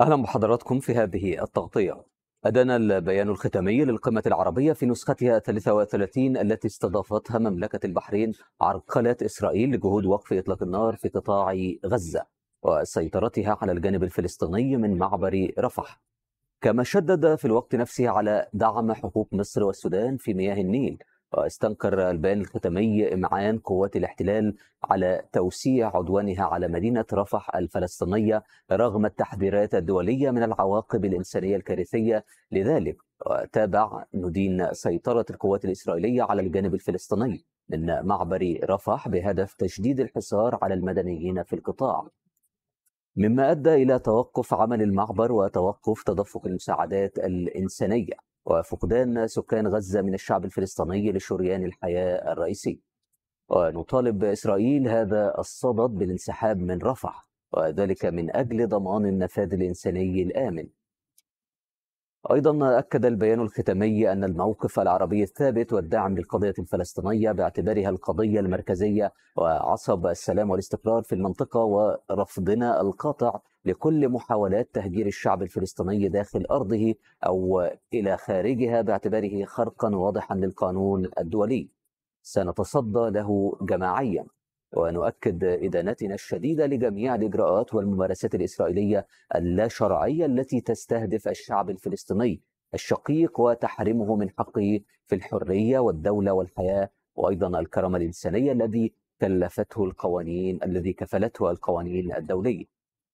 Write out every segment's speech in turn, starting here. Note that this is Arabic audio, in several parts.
أهلا بحضراتكم في هذه التغطية أدان البيان الختامي للقمة العربية في نسختها 33 التي استضافتها مملكة البحرين عرقلة إسرائيل لجهود وقف إطلاق النار في قطاع غزة وسيطرتها على الجانب الفلسطيني من معبر رفح كما شدد في الوقت نفسه على دعم حقوق مصر والسودان في مياه النيل استنكر البيان الختمي إمعان قوات الاحتلال على توسيع عدوانها على مدينة رفح الفلسطينية رغم التحذيرات الدولية من العواقب الإنسانية الكارثية لذلك تابع ندين سيطرة القوات الإسرائيلية على الجانب الفلسطيني من معبر رفح بهدف تشديد الحصار على المدنيين في القطاع مما أدى إلى توقف عمل المعبر وتوقف تدفق المساعدات الإنسانية وفقدان سكان غزة من الشعب الفلسطيني لشريان الحياة الرئيسي ونطالب إسرائيل هذا الصدد بالانسحاب من رفح وذلك من أجل ضمان النفاذ الإنساني الآمن أيضا أكد البيان الختامي أن الموقف العربي الثابت والدعم للقضية الفلسطينية باعتبارها القضية المركزية وعصب السلام والاستقرار في المنطقة ورفضنا القاطع لكل محاولات تهجير الشعب الفلسطيني داخل أرضه أو إلى خارجها باعتباره خرقا واضحا للقانون الدولي سنتصدى له جماعيا ونؤكد إدانتنا الشديدة لجميع الإجراءات والممارسات الإسرائيلية اللا شرعية التي تستهدف الشعب الفلسطيني الشقيق وتحرمه من حقه في الحرية والدولة والحياة وأيضا الكرامة الإنسانية الذي كلفته القوانين الذي كفلته القوانين الدولية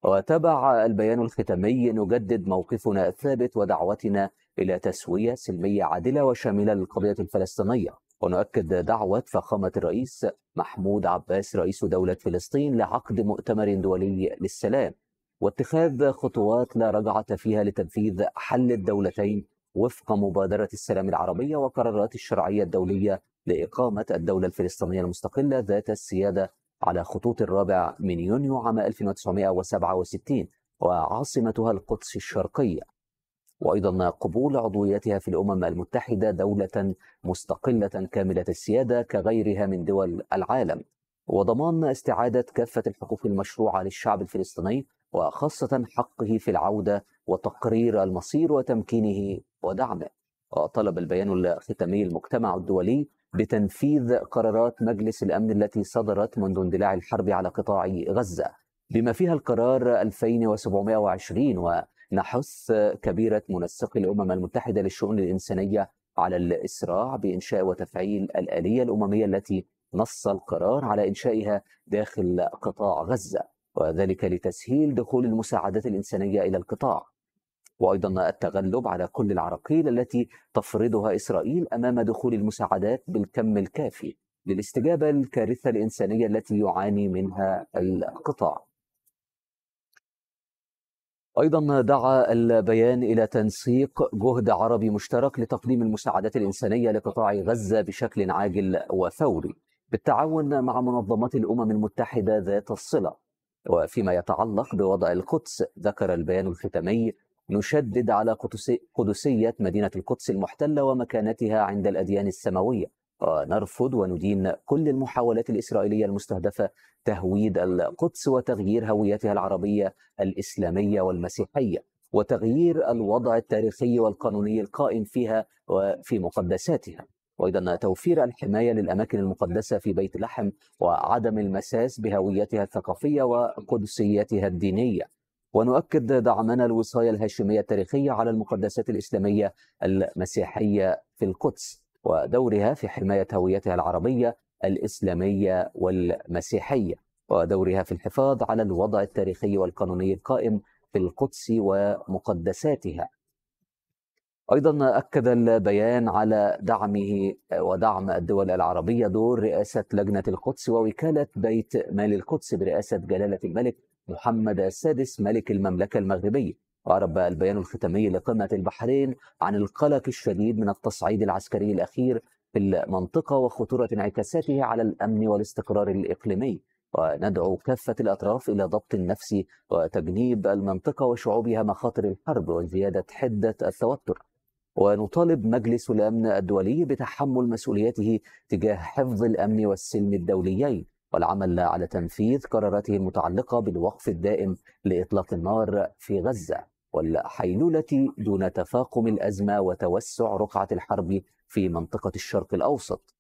وتبع البيان الختامي نجدد موقفنا الثابت ودعوتنا إلى تسوية سلمية عادلة وشاملة للقضية الفلسطينية ونؤكد دعوة فخامة الرئيس محمود عباس رئيس دولة فلسطين لعقد مؤتمر دولي للسلام واتخاذ خطوات لا رجعة فيها لتنفيذ حل الدولتين وفق مبادرة السلام العربية وقرارات الشرعية الدولية لإقامة الدولة الفلسطينية المستقلة ذات السيادة على خطوط الرابع من يونيو عام 1967 وعاصمتها القدس الشرقية وايضا قبول عضويتها في الامم المتحده دوله مستقله كامله السياده كغيرها من دول العالم وضمان استعاده كافه الحقوق المشروعه للشعب الفلسطيني وخاصه حقه في العوده وتقرير المصير وتمكينه ودعمه وطلب البيان الختامي المجتمع الدولي بتنفيذ قرارات مجلس الامن التي صدرت منذ اندلاع الحرب على قطاع غزه بما فيها القرار 2720 و نحث كبيرة منسقي الأمم المتحدة للشؤون الإنسانية على الإسراع بإنشاء وتفعيل الآلية الأممية التي نص القرار على إنشائها داخل قطاع غزة وذلك لتسهيل دخول المساعدات الإنسانية إلى القطاع وأيضا التغلب على كل العراقيل التي تفرضها إسرائيل أمام دخول المساعدات بالكم الكافي للاستجابة للكارثة الإنسانية التي يعاني منها القطاع أيضا دعا البيان إلى تنسيق جهد عربي مشترك لتقديم المساعدات الإنسانية لقطاع غزة بشكل عاجل وفوري بالتعاون مع منظمات الأمم المتحدة ذات الصلة وفيما يتعلق بوضع القدس ذكر البيان الختامي نشدد على قدسية مدينة القدس المحتلة ومكانتها عند الأديان السماوية نرفض وندين كل المحاولات الإسرائيلية المستهدفة تهويد القدس وتغيير هويتها العربية الإسلامية والمسيحية وتغيير الوضع التاريخي والقانوني القائم فيها وفي مقدساتها وايضا توفير الحمايه للاماكن المقدسه في بيت لحم وعدم المساس بهويتها الثقافيه وقدسيتها الدينيه. ونؤكد دعمنا الوصايه الهاشميه التاريخيه على المقدسات الاسلاميه المسيحيه في القدس. ودورها في حماية هويتها العربية الإسلامية والمسيحية ودورها في الحفاظ على الوضع التاريخي والقانوني القائم في القدس ومقدساتها أيضا أكد البيان على دعمه ودعم الدول العربية دور رئاسة لجنة القدس ووكالة بيت مال القدس برئاسة جلالة الملك محمد السادس ملك المملكة المغربية أعرب البيان الختامي لقمة البحرين عن القلق الشديد من التصعيد العسكري الأخير في المنطقة وخطورة انعكاساته على الأمن والاستقرار الإقليمي وندعو كافة الأطراف إلى ضبط النفس وتجنيب المنطقة وشعوبها مخاطر الحرب وزيادة حدة التوتر ونطالب مجلس الأمن الدولي بتحمل مسؤوليته تجاه حفظ الأمن والسلم الدوليين والعمل على تنفيذ قراراته المتعلقة بالوقف الدائم لإطلاق النار في غزة والحيلولة دون تفاقم الأزمة وتوسع رقعة الحرب في منطقة الشرق الأوسط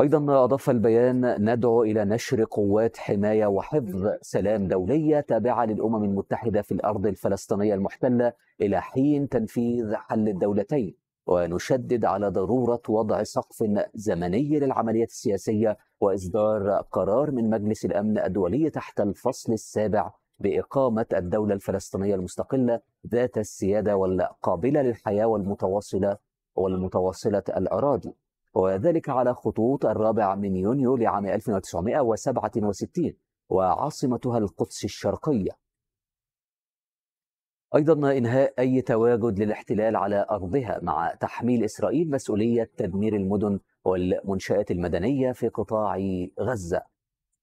أيضا أضاف البيان ندعو إلى نشر قوات حماية وحفظ سلام دولية تابعة للأمم المتحدة في الأرض الفلسطينية المحتلة إلى حين تنفيذ حل الدولتين ونشدد على ضرورة وضع سقف زمني للعملية السياسية وإصدار قرار من مجلس الأمن الدولي تحت الفصل السابع بإقامة الدولة الفلسطينية المستقلة ذات السيادة والقابلة للحياة والمتواصلة والمتواصلة الأراضي وذلك على خطوط الرابع من يونيو لعام 1967 وعاصمتها القدس الشرقية أيضا إنهاء أي تواجد للاحتلال على أرضها مع تحميل إسرائيل مسؤولية تدمير المدن والمنشآت المدنية في قطاع غزة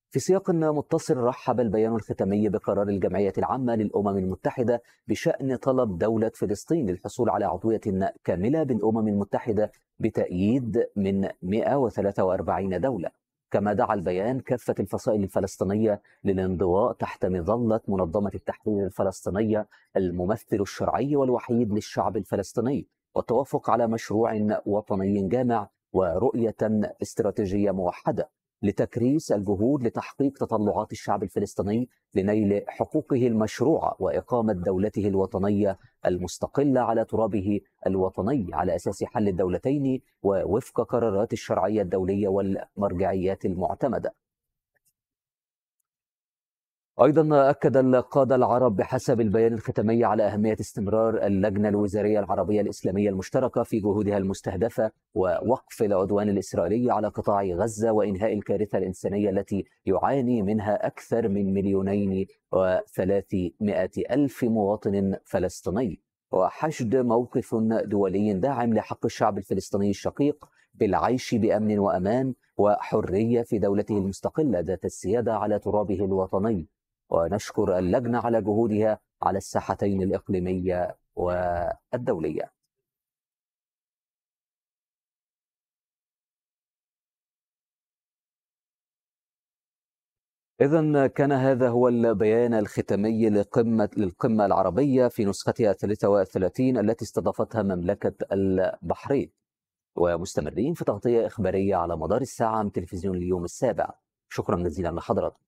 في سياق متصل رحب البيان الختامي بقرار الجمعية العامة للأمم المتحدة بشأن طلب دولة فلسطين للحصول على عضوية كاملة بالأمم المتحدة بتأييد من 143 دولة كما دعا البيان كافة الفصائل الفلسطينية للانضواء تحت مظلة منظمة التحرير الفلسطينية الممثل الشرعي والوحيد للشعب الفلسطيني والتوافق على مشروع وطني جامع ورؤية استراتيجية موحدة لتكريس الجهود لتحقيق تطلعات الشعب الفلسطيني لنيل حقوقه المشروعه واقامه دولته الوطنيه المستقله على ترابه الوطني على اساس حل الدولتين ووفق قرارات الشرعيه الدوليه والمرجعيات المعتمده. أيضا أكد القادة العرب بحسب البيان الختامي على أهمية استمرار اللجنة الوزارية العربية الإسلامية المشتركة في جهودها المستهدفة ووقف العدوان الإسرائيلي على قطاع غزة وإنهاء الكارثة الإنسانية التي يعاني منها أكثر من مليونين وثلاثمائة ألف مواطن فلسطيني وحشد موقف دولي داعم لحق الشعب الفلسطيني الشقيق بالعيش بأمن وأمان وحرية في دولته المستقلة ذات السيادة على ترابه الوطني ونشكر اللجنة على جهودها على الساحتين الإقليمية والدولية إذا كان هذا هو البيان الختامي لقمة للقمة العربية في نسختها 33 التي استضافتها مملكة البحرين ومستمرين في تغطية إخبارية على مدار الساعة من تلفزيون اليوم السابع شكرا جزيلا لحضراتكم